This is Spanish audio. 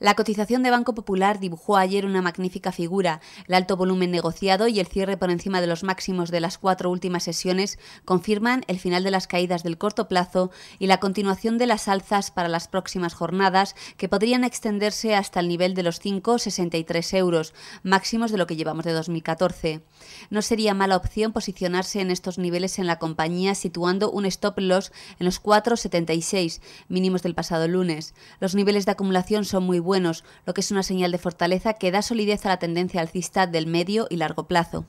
La cotización de Banco Popular dibujó ayer una magnífica figura, el alto volumen negociado y el cierre por encima de los máximos de las cuatro últimas sesiones confirman el final de las caídas del corto plazo y la continuación de las alzas para las próximas jornadas que podrían extenderse hasta el nivel de los 5,63 euros, máximos de lo que llevamos de 2014. No sería mala opción posicionarse en estos niveles en la compañía situando un stop loss en los 4,76, mínimos del pasado lunes. Los niveles de acumulación son muy buenos buenos, lo que es una señal de fortaleza que da solidez a la tendencia alcista del medio y largo plazo.